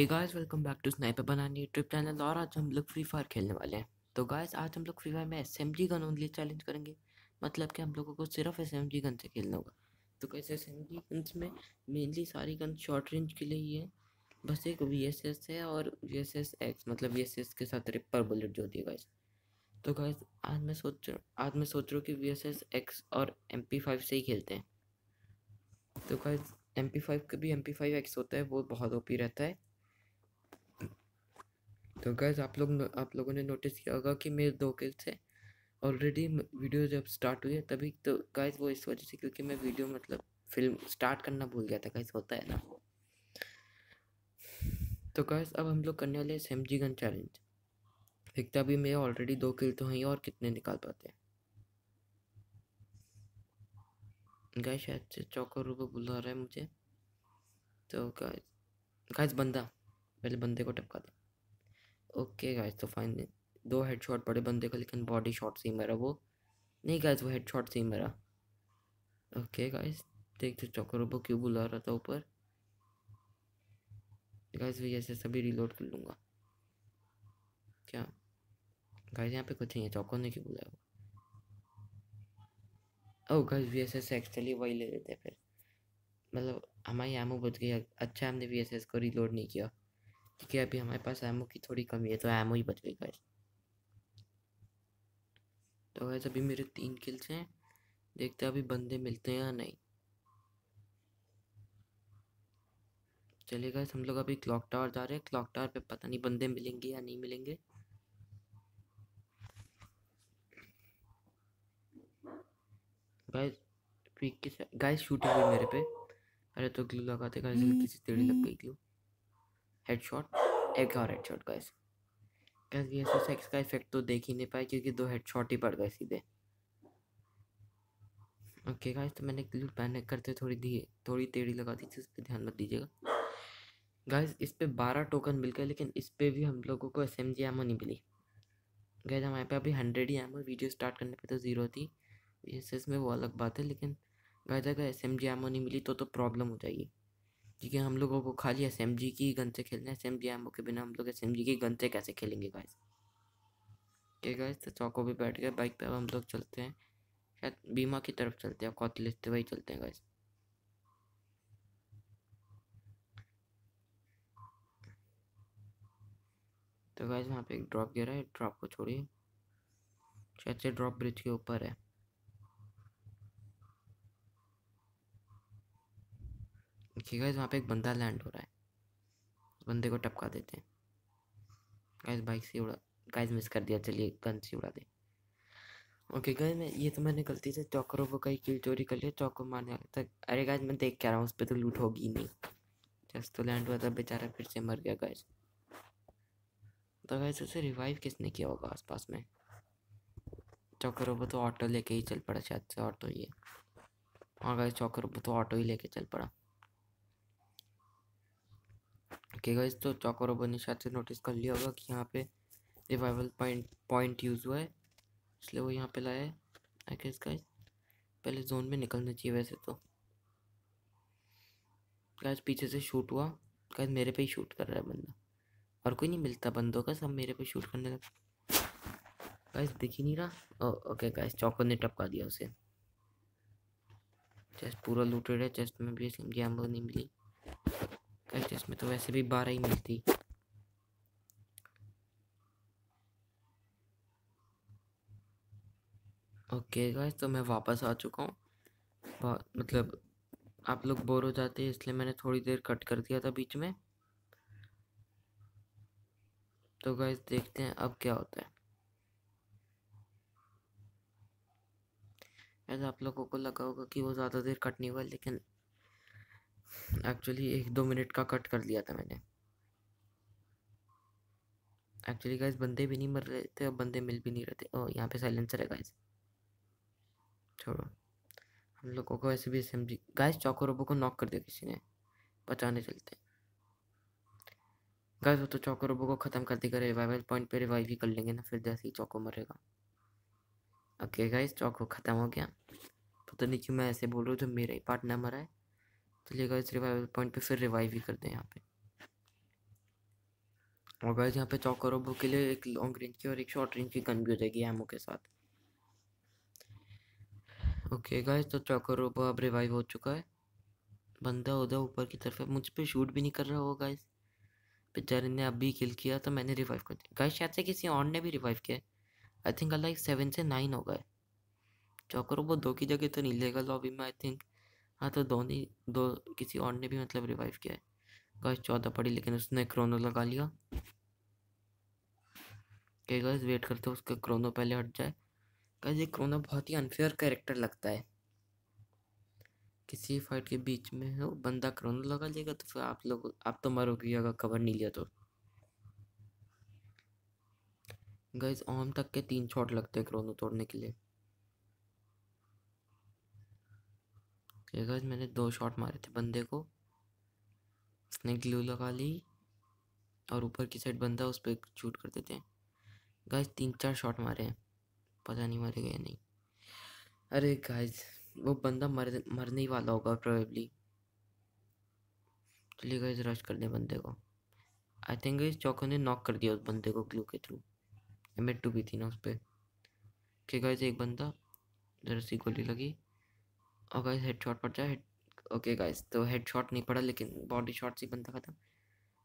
hey guys welcome back to sniper बनानी YouTube channel और आज हम लोग फ्री फायर खेलने वाले हैं तो गाइस आज हम लोग फ्री फायर में S M G gun only challenge करेंगे मतलब कि हम लोगों को सिर्फ एस एम जी गन से खेलना होगा तो कैसे एस एम जी गन्स में मेनली सारी गन शॉर्ट रेंज के लिए ही है बस एक वी एस एस है और वी एस एस एक्स मतलब वी एस एस के साथ रिपर बुलेट जो होती है गाइस तो गाइस आज मैं सोच आज मैं सोच रहा हूँ कि वी एस एस एक्स और एम पी फाइव से ही खेलते हैं तो गाइस एम पी फाइव का भी एम पी फाइव एक्स होता है वो बहुत ओपी रहता है तो गैज़ आप लोग आप लोगों ने नोटिस किया होगा कि मेरे दो किल से ऑलरेडी वीडियो जब स्टार्ट हुई है तभी तो गैस वो इस वजह से क्योंकि मैं वीडियो मतलब फिल्म स्टार्ट करना भूल गया था गैस होता है ना तो गैस अब हम लोग करने वाले हैं सेमजी गन चैलेंज देखते अभी मेरे ऑलरेडी दो किल तो हैं और कितने निकाल पाते हैं गैस शायद से चौको रूप बुला रहा है मुझे तो गैस गैस बंदा पहले बंदे को टपका दो ओके गाइस तो फाइन दो हेड शॉट बड़े बंदे का लेकिन बॉडी शॉट सी मेरा वो नहीं गाइस वो हेड शॉट से मेरा ओके गाइस देखते चौकर वो क्यों बुला रहा था ऊपर गाइस भी ऐसे सभी रिलोड कर लूँगा क्या गाइस यहाँ पे कुछ नहीं है चौको ने क्यों बुलाया oh guys V S S actually वही ले लेते फिर मतलब हमारी एमओ बच गई अच्छा हमने वी एस एस को रिलोड नहीं किया क्योंकि अभी हमारे पास एमओ की थोड़ी कमी है तो एमओ ही बच गई गैस तो वैसे अभी मेरे तीन किल्स हैं देखते हैं अभी बंदे मिलते हैं या नहीं चलेगा हम लोग अभी क्लॉक टावर जा रहे हैं क्लॉक टावर पे पता नहीं बंदे मिलेंगे या नहीं मिलेंगे गाइस गाइस शूट हो गई मेरे पे अरे तो ग्लू लगाते गाइस किसी तेड़ी लग गई ग्लू हेडशॉट एक और हेडशॉट गए गैस ये सेक्स का इफेक्ट तो देख ही नहीं पाए क्योंकि दो हेडशॉट ही पड़ गए सीधे ओके गाइस तो मैंने क्लिप पैनिक करते थोड़ी दी थोड़ी टेढ़ी लगा दी थी उस पर ध्यान मत दीजिएगा गाइस इस पर बारह टोकन मिल गए लेकिन इस पर भी हम लोगों को एस एम जी एमओ नहीं मिली गाइस हमारे पे अभी हंड्रेड ही एमओ वीडियो स्टार्ट करने पे तो ज़ीरो थी इसमें में वो अलग बात है लेकिन गाइस अगर एस एम जी एमओ नहीं मिली तो तो प्रॉब्लम हो जाएगी ठीक है हम लोगों को खाली एस एम जी की गन से खेलना है एस एम जी एमओ के बिना हम लोग एस एम जी की गन से कैसे खेलेंगे गाइस ठीक गाइस तो चौको भी बैठ गए बाइक पे अब हम लोग चलते हैं शायद बीमा की तरफ चलते हैं कौत लेते वही चलते हैं गाइस तो गाइस वहाँ पे एक ड्रॉप गिरा है ड्रॉप को छोड़िए शायद से ड्रॉप ब्रिज के ऊपर है ओके गाइज वहाँ पे एक बंदा लैंड हो रहा है बंदे को टपका देते हैं गाइज बाइक से उड़ा गाइज मिस कर दिया चलिए गन से उड़ा दे ओके गाइज मैं ये तो मैंने गलती से चौकरों को कहीं किल चोरी कर लिया चौकर मारने था अरे गाइज मैं देख के आ रहा हूँ उस पर तो लूट होगी नहीं जस्ट तो लैंड हुआ था बेचारा फिर से मर गया गाइज तो गाइज उसे रिवाइव किसने किया होगा आसपास में चौकरोबो तो ऑटो लेके ही चल पड़ा शायद से ऑटो ये और गाइज चौकरोबो तो ऑटो ही लेके चल पड़ा ओके गाइज तो चौकोर ओबर शायद से नोटिस कर लिया होगा कि यहाँ पे रिवाइवल पॉइंट पॉइंट यूज़ हुआ है इसलिए वो यहाँ पे लाया है आई गाइज पहले जोन में निकलना चाहिए वैसे तो गाइज पीछे से शूट हुआ गाइज मेरे पे ही शूट कर रहा है बंदा और कोई नहीं मिलता बंदों का सब मेरे पे शूट करने लगा गाइज दिख ही नहीं रहा ओके गाइज चौकोर ने टपका दिया उसे चेस्ट पूरा लूटेड है चेस्ट में भी एम नहीं मिली अच्छा इसमें तो वैसे भी बारह ही मिलती ओके गाइस तो मैं वापस आ चुका हूँ मतलब आप लोग बोर हो जाते हैं इसलिए मैंने थोड़ी देर कट कर दिया था बीच में तो गाइस देखते हैं अब क्या होता है ऐसा आप लोगों को लगा होगा कि वो ज़्यादा देर कट नहीं हुआ लेकिन एक्चुअली एक दो मिनट का कट कर लिया था मैंने एक्चुअली गाइज बंदे भी नहीं मर रहे थे और बंदे मिल भी नहीं रहे थे ओ यहाँ पे साइलेंसर है गाइज छोड़ो हम लोगों को ऐसे भी एस एम जी गाइज चौकोरोबो को नॉक कर दिया किसी ने बचाने चलते हैं गाइज वो तो चौकोरोबो को ख़त्म कर देगा रिवाइवल पॉइंट पे रिवाइव ही कर लेंगे ना फिर जैसे ही चौको मरेगा ओके गाइज चौको ख़त्म हो गया पता नहीं क्यों मैं ऐसे बोल रहा हूँ जो मेरा ही पार्ट ना मरा है तो लेगा इस रिवाइवल पॉइंट पे फिर रिवाइव ही करते हैं यहाँ पे और गाइस यहाँ पे ओबो के लिए एक लॉन्ग रेंज की और एक शॉर्ट रेंज की गन भी हो जाएगी एमओ के साथ ओके गाइस तो ओबो अब रिवाइव हो चुका है बंदा उधर ऊपर की तरफ है मुझ पर शूट भी नहीं कर रहा हो गाइस बेचारे ने अभी किल किया तो मैंने रिवाइव कर दिया गाइस शायद से किसी और ने भी रिवाइव किया आई थिंक अल्लाह सेवन से नाइन हो गए ओबो दो की जगह तो नहीं लेगा लॉबी में आई थिंक हाँ तो धोनी दो किसी और ने भी मतलब रिवाइव किया है गाइस चौदह पड़ी लेकिन उसने क्रोनो लगा लिया के गाइस वेट करते हो उसका क्रोनो पहले हट जाए गाइस ये क्रोनो बहुत ही अनफेयर कैरेक्टर लगता है किसी फाइट के बीच में हो बंदा क्रोनो लगा लेगा तो फिर आप लोग आप तो मरोगे अगर कवर नहीं लिया तो गाइस ओम तक के तीन शॉट लगते हैं क्रोनो तोड़ने के लिए गैस मैंने दो शॉट मारे थे बंदे को उसने ग्लू लगा ली और ऊपर की साइड बंदा उस पर शूट कर देते हैं गाइस तीन चार शॉट मारे हैं पता नहीं मारे गए नहीं अरे गाइस वो बंदा मर मरने ही वाला होगा प्रोबेबली चलिए गाइस रश कर दें बंदे को आई थिंक इस चौकों ने नॉक कर दिया उस बंदे को ग्लू के थ्रू एम टू भी थी ना उस पर गाइस एक बंदा जरा सी गोली लगी और गाइस हेड शॉट पड़ जाए ओके गाइस तो हेड शॉट नहीं पड़ा लेकिन बॉडी शॉट से बनता खत्म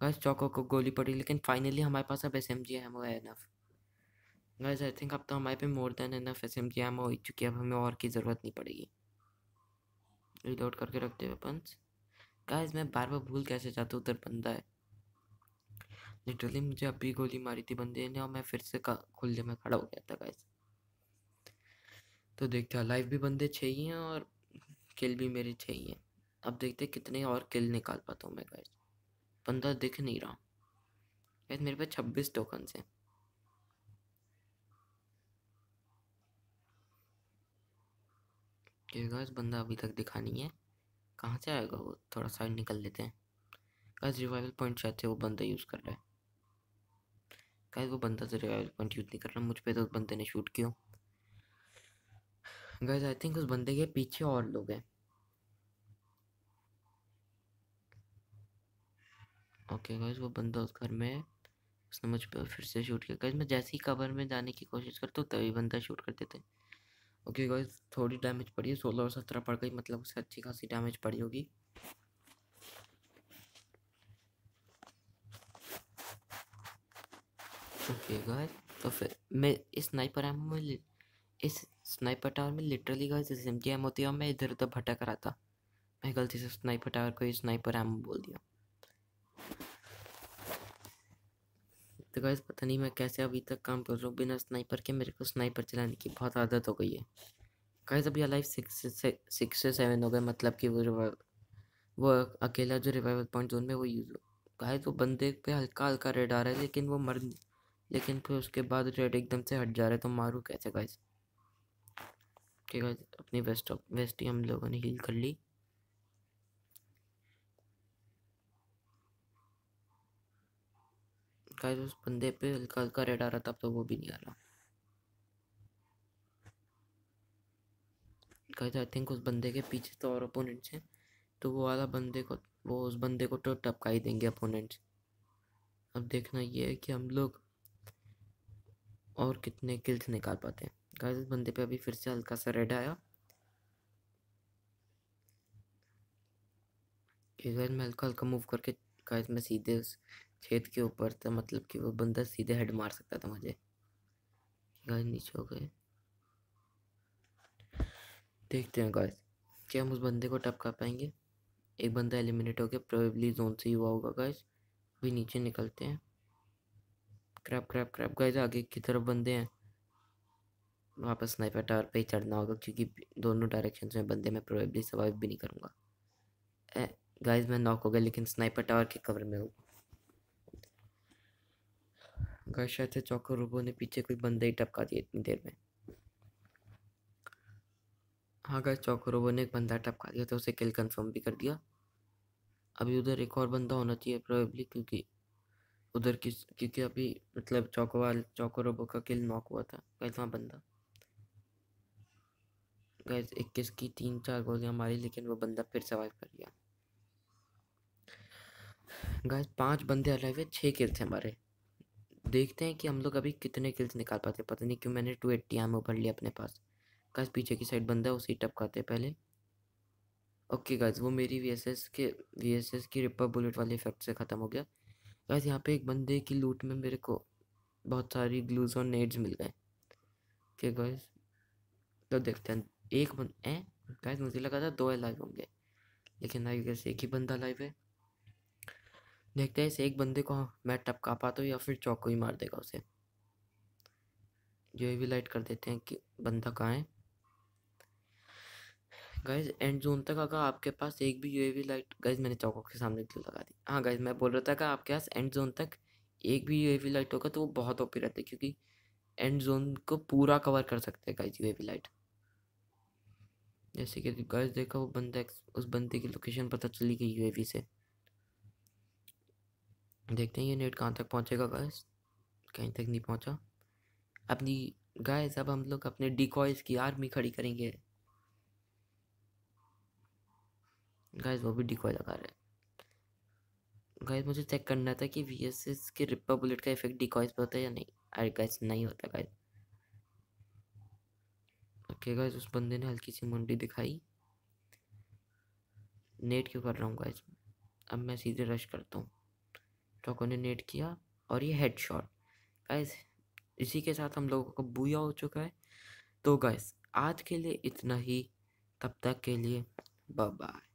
गाइस चौको को गोली पड़ी लेकिन फाइनली हमारे पास अब एस एम जी ओ है एनफ गाइस आई थिंक अब तो हमारे पे more than enough S M G ओ हो चुकी है अब हमें और की ज़रूरत नहीं पड़ेगी रिलोड करके रखते हुए पंच गाइस मैं बार बार भूल कैसे जाता हूँ उधर बंदा है लिटरली मुझे अभी गोली मारी थी बंदे ने और मैं फिर से खुले में खड़ा हो गया था गाइस तो देखते हैं लाइव भी बंदे छह ही हैं और किल भी मेरी चाहिए अब देखते कितने और किल निकाल पाता हूँ मैं गैस बंदा दिख नहीं रहा गैस मेरे पास छब्बीस टोकन हैं गैस बंदा अभी तक दिखा नहीं है कहाँ से आएगा वो थोड़ा साइड निकल लेते हैं गैस रिवाइवल पॉइंट चाहते वो बंदा यूज़ कर रहा है गैस वो बंदा तो रिवाइवल पॉइंट यूज़ नहीं कर रहा मुझ पर तो उस बंदे ने शूट किया गाइस आई थिंक उस बंदे के पीछे और लोग हैं ओके गाइस वो बंदा उस घर में उसने मुझ पर फिर से शूट किया गाइस मैं जैसे ही कवर में जाने की कोशिश करता हूँ तभी बंदा शूट कर देते हैं ओके गाइस थोड़ी डैमेज पड़ी है सोलह और सत्रह पड़ गई मतलब उसे अच्छी खासी डैमेज पड़ी होगी ओके गाइस तो फिर मैं इस स्नाइपर एमो में इस स्नाइपर टावर में लिटरली गई जैसे एम एम होती है और मैं इधर उधर भटक रहा था मैं गलती से स्नाइपर टावर को ही स्नाइपर एम बोल दिया तो गाइस पता नहीं मैं कैसे अभी तक काम कर रहा हूँ बिना स्नाइपर के मेरे को स्नाइपर चलाने की बहुत आदत हो गई है गाइस अभी अलाइव सिक्स से सिक्स से सेवन हो गए मतलब कि वो रिवाइव वो अकेला जो रिवाइवल पॉइंट जोन में वो यूज़ गाय तो बंदे पे हल्का हल्का रेड आ रहा है लेकिन वो मर लेकिन फिर उसके बाद रेड एकदम से हट जा रहा है तो मारूँ कैसे गाइस ठीक है अपनी वेस्ट वेस्ट हम लोगों ने हील कर ली गाइस उस बंदे पे हल्का हल्का रेड आ रहा था अब तो वो भी नहीं आ रहा गाइस आई थिंक उस बंदे के पीछे तो और अपोनेंट्स हैं तो वो वाला बंदे को वो उस बंदे को तो टपका ही देंगे अपोनेंट्स अब देखना ये है कि हम लोग और कितने किल्स निकाल पाते हैं गाइस बंदे पे अभी फिर से हल्का सा रेड आया गाइस मैं हल्का हल्का मूव करके गाइस मैं सीधे उस छेद के ऊपर था मतलब कि वो बंदा सीधे हेड मार सकता था मुझे गाइस नीचे हो गए देखते हैं गाइस क्या हम उस बंदे को टपका पाएंगे एक बंदा एलिमिनेट हो गया प्रोबेबली जोन से ही हुआ होगा गाइस भी नीचे निकलते हैं क्रैप क्रैप क्रैप गाइस आगे की तरफ बंदे हैं वापस स्नाइपर टावर पे ही चढ़ना होगा क्योंकि दोनों डायरेक्शन में बंदे मैं प्रोबेबली सर्वाइव भी नहीं करूँगा गाइज मैं नॉक हो गया लेकिन स्नाइपर टावर के कवर में हूँ गाइस शायद से चौकर रोबो ने पीछे कोई बंदे ही टपका दिया इतनी देर में हाँ गाइस चौकर रोबो ने एक बंदा टपका दिया तो उसे किल कंफर्म भी कर दिया अभी उधर एक और बंदा होना चाहिए प्रोबेबली क्योंकि उधर किस क्योंकि अभी मतलब चौको वाल चौको रोबो का किल नॉक हुआ था कैसा बंदा गैस इक्कीस की तीन चार गोलियां मारी लेकिन वो बंदा फिर सर्वाइव कर गया गैस पांच बंदे अलग हुए छः किल्स हमारे देखते हैं कि हम लोग अभी कितने किल्स निकाल पाते पता नहीं क्यों मैंने टू एट्टी आम भर लिया अपने पास गैस पीछे की साइड बंदा उसी करते पहले ओके गैस वो मेरी वी के वी की रिपर बुलेट वाले इफेक्ट से ख़त्म हो गया गैस यहाँ पे एक बंदे की लूट में मेरे को बहुत सारी ग्लूज और नेड्स मिल गए ओके गैस तो देखते हैं एक बन ए गाइस मुझे लगा था दो लाइव होंगे लेकिन लाइव कैसे एक ही बंदा लाइव है देखते हैं इस एक बंदे को मैं टपका पाता हूँ या फिर चौक ही मार देगा उसे जो ये भी लाइट कर देते हैं कि बंदा कहाँ है गाइज एंड जोन तक अगर आपके पास एक भी यूएवी लाइट गाइज मैंने चौकों के सामने लगा दी हाँ गाइज मैं बोल रहा था कि आपके पास एंड जोन तक एक भी यूएवी लाइट होगा तो वो बहुत ओपी रहता है क्योंकि एंड जोन को पूरा कवर कर सकते हैं गाइज यूएवी लाइट जैसे कि गाइस देखा वो बंदा उस बंदे की लोकेशन पता चली गई यूएवी से देखते हैं ये नेट कहाँ तक पहुँचेगा गाइस कहीं तक नहीं पहुँचा अपनी गाइस अब हम लोग अपने डिकॉयज की आर्मी खड़ी करेंगे गाइस वो भी डिकॉय लगा रहे गाइस मुझे चेक करना था कि वी एस एस के रिपब्लिक का इफेक्ट डिकॉयज पर होता है या नहीं अरे गाइस नहीं होता गाइस ओके गाइज उस बंदे ने हल्की सी मुंडी दिखाई नेट क्यों कर रहा हूँ गाइज अब मैं सीधे रश करता हूँ टॉको ने नेट किया और ये हेड शॉट गाइज इसी के साथ हम लोगों का बुया हो चुका है तो गाइज आज के लिए इतना ही तब तक के लिए बाय